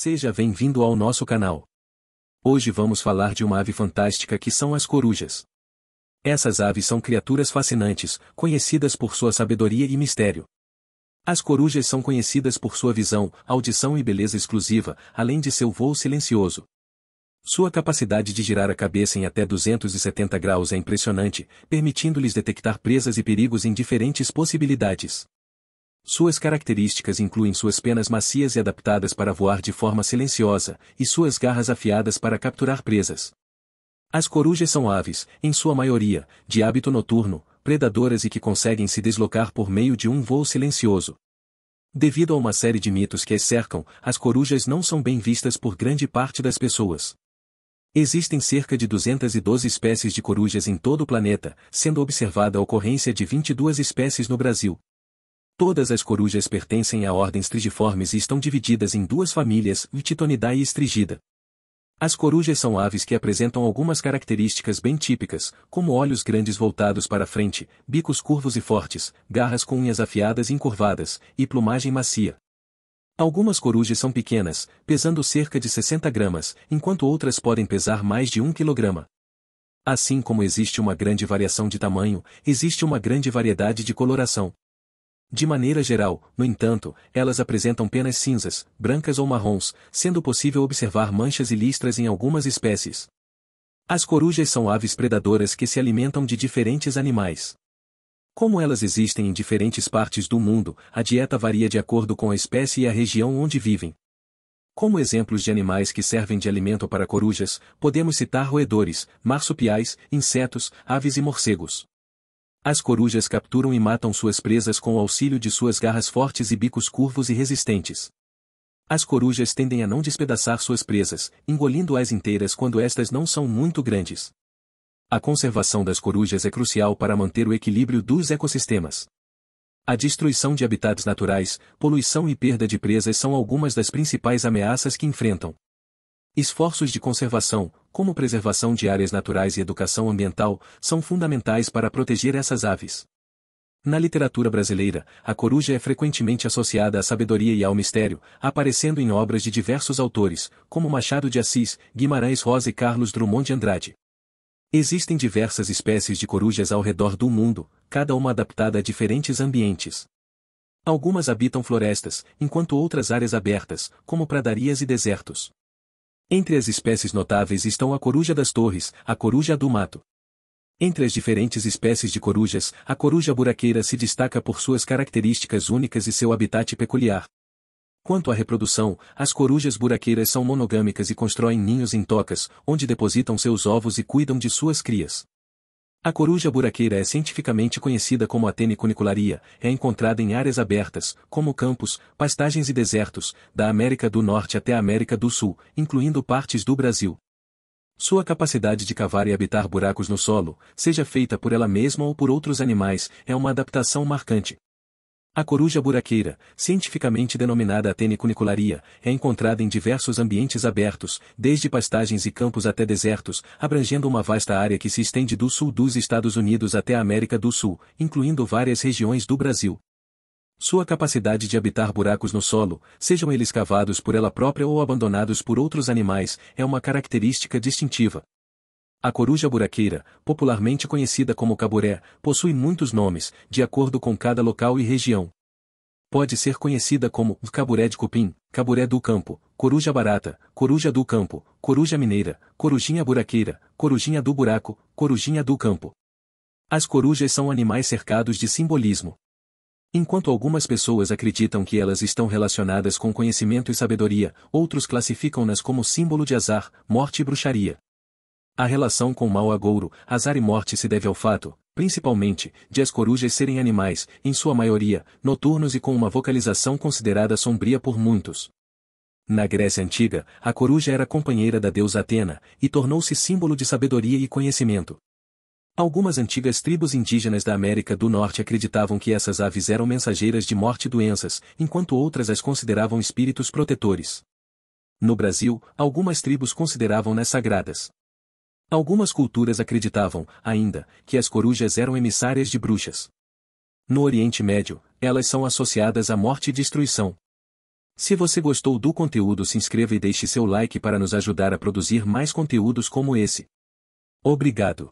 Seja bem-vindo ao nosso canal. Hoje vamos falar de uma ave fantástica que são as corujas. Essas aves são criaturas fascinantes, conhecidas por sua sabedoria e mistério. As corujas são conhecidas por sua visão, audição e beleza exclusiva, além de seu voo silencioso. Sua capacidade de girar a cabeça em até 270 graus é impressionante, permitindo-lhes detectar presas e perigos em diferentes possibilidades. Suas características incluem suas penas macias e adaptadas para voar de forma silenciosa, e suas garras afiadas para capturar presas. As corujas são aves, em sua maioria, de hábito noturno, predadoras e que conseguem se deslocar por meio de um voo silencioso. Devido a uma série de mitos que as cercam, as corujas não são bem vistas por grande parte das pessoas. Existem cerca de 212 espécies de corujas em todo o planeta, sendo observada a ocorrência de 22 espécies no Brasil. Todas as corujas pertencem à ordem Strigiformes e estão divididas em duas famílias, Titonidae e Strigida. As corujas são aves que apresentam algumas características bem típicas, como olhos grandes voltados para frente, bicos curvos e fortes, garras com unhas afiadas e encurvadas, e plumagem macia. Algumas corujas são pequenas, pesando cerca de 60 gramas, enquanto outras podem pesar mais de 1 quilograma. Assim como existe uma grande variação de tamanho, existe uma grande variedade de coloração. De maneira geral, no entanto, elas apresentam penas cinzas, brancas ou marrons, sendo possível observar manchas e listras em algumas espécies. As corujas são aves predadoras que se alimentam de diferentes animais. Como elas existem em diferentes partes do mundo, a dieta varia de acordo com a espécie e a região onde vivem. Como exemplos de animais que servem de alimento para corujas, podemos citar roedores, marsupiais, insetos, aves e morcegos. As corujas capturam e matam suas presas com o auxílio de suas garras fortes e bicos curvos e resistentes. As corujas tendem a não despedaçar suas presas, engolindo-as inteiras quando estas não são muito grandes. A conservação das corujas é crucial para manter o equilíbrio dos ecossistemas. A destruição de habitats naturais, poluição e perda de presas são algumas das principais ameaças que enfrentam. Esforços de conservação, como preservação de áreas naturais e educação ambiental, são fundamentais para proteger essas aves. Na literatura brasileira, a coruja é frequentemente associada à sabedoria e ao mistério, aparecendo em obras de diversos autores, como Machado de Assis, Guimarães Rosa e Carlos Drummond de Andrade. Existem diversas espécies de corujas ao redor do mundo, cada uma adaptada a diferentes ambientes. Algumas habitam florestas, enquanto outras áreas abertas, como pradarias e desertos. Entre as espécies notáveis estão a coruja das torres, a coruja do mato. Entre as diferentes espécies de corujas, a coruja buraqueira se destaca por suas características únicas e seu habitat peculiar. Quanto à reprodução, as corujas buraqueiras são monogâmicas e constroem ninhos em tocas, onde depositam seus ovos e cuidam de suas crias. A coruja buraqueira é cientificamente conhecida como Atene cunicularia, é encontrada em áreas abertas, como campos, pastagens e desertos, da América do Norte até a América do Sul, incluindo partes do Brasil. Sua capacidade de cavar e habitar buracos no solo, seja feita por ela mesma ou por outros animais, é uma adaptação marcante. A coruja buraqueira, cientificamente denominada cunicularia, é encontrada em diversos ambientes abertos, desde pastagens e campos até desertos, abrangendo uma vasta área que se estende do sul dos Estados Unidos até a América do Sul, incluindo várias regiões do Brasil. Sua capacidade de habitar buracos no solo, sejam eles cavados por ela própria ou abandonados por outros animais, é uma característica distintiva. A coruja buraqueira, popularmente conhecida como caburé, possui muitos nomes, de acordo com cada local e região. Pode ser conhecida como caburé de cupim, caburé do campo, coruja barata, coruja do campo, coruja mineira, corujinha buraqueira, corujinha do buraco, corujinha do campo. As corujas são animais cercados de simbolismo. Enquanto algumas pessoas acreditam que elas estão relacionadas com conhecimento e sabedoria, outros classificam-nas como símbolo de azar, morte e bruxaria. A relação com mal agouro, azar e morte se deve ao fato, principalmente, de as corujas serem animais, em sua maioria, noturnos e com uma vocalização considerada sombria por muitos. Na Grécia Antiga, a coruja era companheira da deusa Atena, e tornou-se símbolo de sabedoria e conhecimento. Algumas antigas tribos indígenas da América do Norte acreditavam que essas aves eram mensageiras de morte e doenças, enquanto outras as consideravam espíritos protetores. No Brasil, algumas tribos consideravam-nas sagradas. Algumas culturas acreditavam, ainda, que as corujas eram emissárias de bruxas. No Oriente Médio, elas são associadas à morte e destruição. Se você gostou do conteúdo se inscreva e deixe seu like para nos ajudar a produzir mais conteúdos como esse. Obrigado.